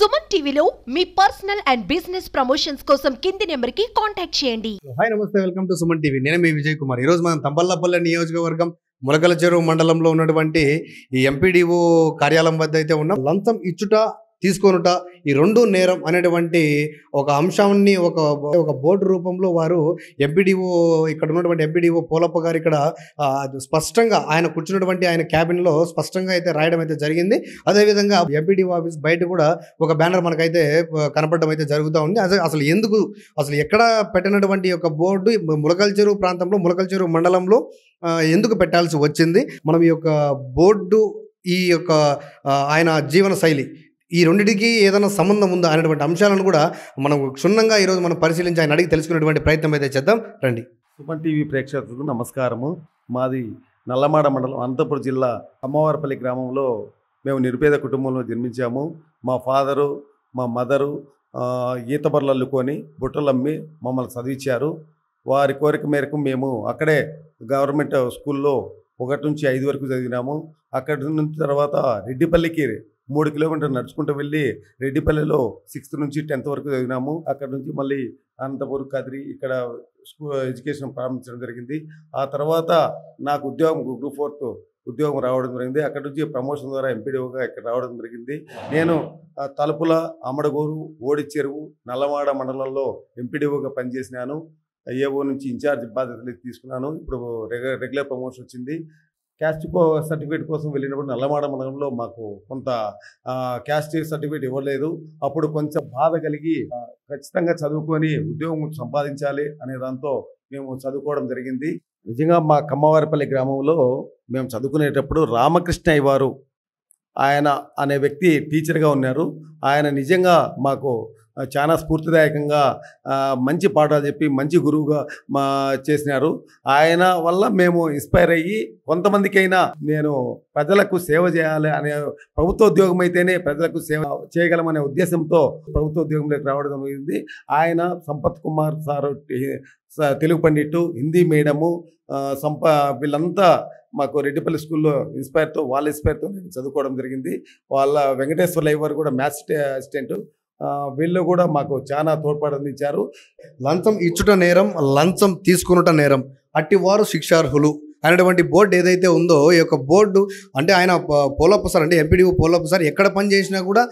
సుమన్ టీవీలో మీ personal and business promotions కోసం కింది నెంబర్ కి కాంటాక్ట్ చేయండి హాయ్ నమస్తే వెల్కమ్ టు సుమన్ టీవీ నేను మీ విజయ్ కుమార్ ఈరోజు మనం తంబల్లపల్లె నియోజకవర్గం ములకల చెరువు మండలంలో ఉన్నటువంటి ఈ ఎంపీడీఓ కార్యాలయం వద్ద అయితే ఉన్న లంచం ఇచ్చుట తీసుకొనుట ఈ రెండు నేరం అనేటువంటి ఒక అంశాన్ని ఒక ఒక బోర్డు రూపంలో వారు ఎంపీడీఓ ఇక్కడ ఉన్నటువంటి ఎంపీడీఓ పోలప్ప గారు ఇక్కడ స్పష్టంగా ఆయన కూర్చున్నటువంటి ఆయన క్యాబిన్లో స్పష్టంగా అయితే రాయడం అయితే జరిగింది అదేవిధంగా ఎంపీడీఓ ఆఫీస్ బయట కూడా ఒక బ్యానర్ మనకైతే కనపడడం అయితే జరుగుతూ ఉంది అసలు ఎందుకు అసలు ఎక్కడ పెట్టినటువంటి యొక్క బోర్డు ములకల్ చెరువు ప్రాంతంలో ములకల్ చెరువు మండలంలో ఎందుకు పెట్టాల్సి వచ్చింది మనం ఈ యొక్క బోర్డు ఈ యొక్క ఆయన జీవన శైలి ఈ రెండింటికి ఏదైనా సంబంధం ఉందా అనేటువంటి అంశాలను కూడా మనం క్షుణ్ణంగా ఈరోజు మనం పరిశీలించి ఆయన అడిగి తెలుసుకునేటువంటి ప్రయత్నం అయితే చేద్దాం రండి సుమన్ టీవీ ప్రేక్షకులకు నమస్కారము మాది నల్లమాడ మండలం అనంతపురం జిల్లా అమ్మవారిపల్లి గ్రామంలో మేము నిరుపేద కుటుంబంలో జన్మించాము మా ఫాదరు మా మదరు ఈత బర్రలు అల్లుకొని బుట్టలు అమ్మి మమ్మల్ని చదివించారు వారి కోరిక మేరకు మేము అక్కడే గవర్నమెంట్ స్కూల్లో ఒకటి నుంచి ఐదు వరకు చదివినాము అక్కడి నుంచి తర్వాత రెడ్డిపల్లికి మూడు కిలోమీటర్లు నడుచుకుంటూ వెళ్ళి రెడ్డిపల్లెలో సిక్స్త్ నుంచి టెన్త్ వరకు చదివినాము అక్కడ నుంచి మళ్ళీ అనంతపురం కదిరి ఇక్కడ స్కూల్ ఎడ్యుకేషన్ ప్రారంభించడం జరిగింది ఆ తర్వాత నాకు ఉద్యోగం గ్రూప్ ఫోర్త్ ఉద్యోగం రావడం జరిగింది అక్కడ నుంచి ప్రమోషన్ ద్వారా ఎంపీడీఓగా ఇక్కడ రావడం జరిగింది నేను తలుపుల ఓడి ఓడిచెరువు నల్లవాడ మండలంలో ఎంపీడీఓగా పనిచేసినాను ఏఓ నుంచి ఇన్ఛార్జ్ బాధ్యతలు తీసుకున్నాను ఇప్పుడు రెగ్యులర్ ప్రమోషన్ వచ్చింది క్యాస్ట్ సర్టిఫికేట్ కోసం వెళ్ళినప్పుడు నల్లమాడ మండలంలో మాకు కొంత క్యాస్ట్ సర్టిఫికేట్ ఇవ్వలేదు అప్పుడు కొంచెం బాధ కలిగి ఖచ్చితంగా చదువుకొని ఉద్యోగం సంపాదించాలి అనే దాంతో మేము చదువుకోవడం జరిగింది నిజంగా మా కమ్మవారిపల్లి గ్రామంలో మేము చదువుకునేటప్పుడు రామకృష్ణ వారు ఆయన అనే వ్యక్తి టీచర్గా ఉన్నారు ఆయన నిజంగా మాకు చాలా స్ఫూర్తిదాయకంగా మంచి పాఠాలు చెప్పి మంచి గురువుగా మా చేసినారు ఆయన వల్ల మేము ఇన్స్పైర్ అయ్యి కొంతమందికైనా నేను ప్రజలకు సేవ చేయాలి అనే ప్రభుత్వ ఉద్యోగం అయితేనే ప్రజలకు సేవ చేయగలమనే ఉద్దేశంతో ప్రభుత్వ ఉద్యోగంలోకి రావడం జరిగింది ఆయన సంపత్ కుమార్ సార్ తెలుగు పండిట్టు హిందీ మేడము సంప వీళ్ళంతా మాకు రెడ్డిపల్లి స్కూల్లో ఇన్స్పైర్తో వాళ్ళ ఇన్స్పైర్తో నేను చదువుకోవడం జరిగింది వాళ్ళ వెంకటేశ్వర లైవర్ కూడా మ్యాథ్స్ అసిస్టెంట్ వీళ్ళు కూడా మాకు చాలా తోడ్పాటు అందించారు లంచం ఇచ్చుట నేరం లంచం తీసుకున్నట నేరం అట్టివారు శిక్షార్హులు అనేటువంటి బోర్డు ఏదైతే ఉందో ఈ యొక్క బోర్డు అంటే ఆయన పోలప్ప సార్ అంటే ఎంపీడీఓ పోలప్ప సార్ ఎక్కడ పని చేసినా కూడా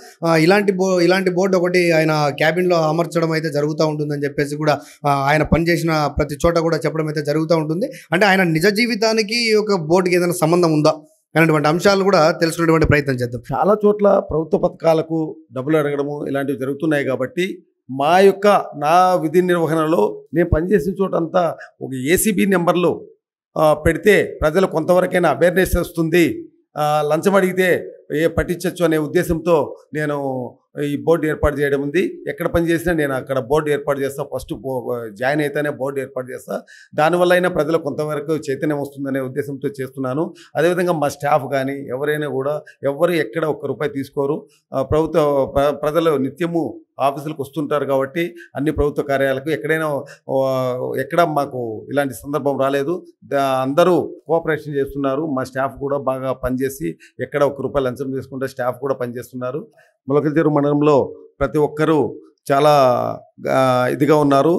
ఇలాంటి బో ఇలాంటి బోర్డు ఒకటి ఆయన క్యాబిన్లో అమర్చడం అయితే జరుగుతూ ఉంటుందని చెప్పేసి కూడా ఆయన పనిచేసిన ప్రతి చోట కూడా చెప్పడం అయితే జరుగుతూ ఉంటుంది అంటే ఆయన నిజ జీవితానికి ఈ యొక్క బోర్డుకి ఏదైనా సంబంధం ఉందా అనేటువంటి అంశాలను కూడా తెలుసుకునేటువంటి ప్రయత్నం చేద్దాం చాలా చోట్ల ప్రభుత్వ పథకాలకు డబ్బులు అడగడము ఇలాంటివి జరుగుతున్నాయి కాబట్టి మా యొక్క నా విధి నిర్వహణలో నేను పనిచేసిన చోటంతా ఒక ఏసీబీ నెంబర్లు పెడితే ప్రజలు కొంతవరకైనా అవేర్నెస్ వస్తుంది లంచం అడిగితే ఏ పట్టించవచ్చు అనే ఉద్దేశంతో నేను ఈ బోర్డు ఏర్పాటు చేయడం ఉంది ఎక్కడ పని చేసినా నేను అక్కడ బోర్డు ఏర్పాటు చేస్తా ఫస్ట్ జాయిన్ అయితేనే బోర్డు ఏర్పాటు చేస్తా దానివల్ల అయినా ప్రజలు కొంతవరకు చైతన్యం వస్తుందనే ఉద్దేశంతో చేస్తున్నాను అదేవిధంగా మా స్టాఫ్ కానీ ఎవరైనా కూడా ఎవరు ఎక్కడ ఒక్క రూపాయి తీసుకోరు ప్రభుత్వ ప్రజలు నిత్యము ఆఫీసులకు వస్తుంటారు కాబట్టి అన్ని ప్రభుత్వ కార్యాలకు ఎక్కడైనా ఎక్కడ మాకు ఇలాంటి సందర్భం రాలేదు అందరూ కోఆపరేషన్ చేస్తున్నారు మా స్టాఫ్ కూడా బాగా పనిచేసి ఎక్కడ ఒక రూపాయి లంచం చేసుకుంటే స్టాఫ్ కూడా పనిచేస్తున్నారు మొలకలతీరు మండలంలో ప్రతి ఒక్కరూ చాలా ఇదిగా ఉన్నారు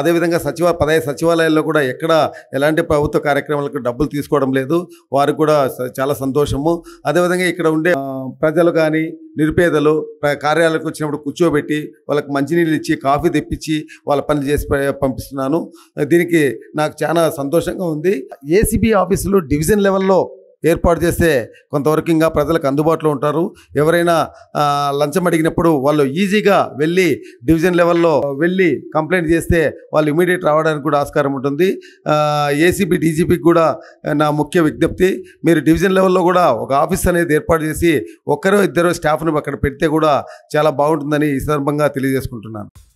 అదేవిధంగా సచివ పదహైదు సచివాలయాల్లో కూడా ఎక్కడ ఎలాంటి ప్రభుత్వ కార్యక్రమాలకు డబ్బులు తీసుకోవడం లేదు వారికి కూడా చాలా సంతోషము అదేవిధంగా ఇక్కడ ఉండే ప్రజలు కానీ నిరుపేదలు కార్యాలయాలకు వచ్చినప్పుడు కూర్చోబెట్టి వాళ్ళకి మంచినీళ్ళు ఇచ్చి కాఫీ తెప్పించి వాళ్ళ పని చేసి పంపిస్తున్నాను దీనికి నాకు చాలా సంతోషంగా ఉంది ఏసీబీ ఆఫీసులు డివిజన్ లెవెల్లో ఏర్పాటు చేస్తే కొంతవరకు ఇంకా ప్రజలకు అందుబాటులో ఉంటారు ఎవరైనా లంచం అడిగినప్పుడు వాళ్ళు ఈజీగా వెళ్ళి డివిజన్ లెవెల్లో వెళ్ళి కంప్లైంట్ చేస్తే వాళ్ళు ఇమీడియట్ రావడానికి కూడా ఆస్కారం ఉంటుంది ఏసీబీ డీజీపీకి కూడా నా ముఖ్య విజ్ఞప్తి మీరు డివిజన్ లెవెల్లో కూడా ఒక ఆఫీస్ అనేది ఏర్పాటు చేసి ఒక్కరో ఇద్దరు స్టాఫ్ను అక్కడ పెడితే కూడా చాలా బాగుంటుందని ఈ సందర్భంగా తెలియజేసుకుంటున్నాను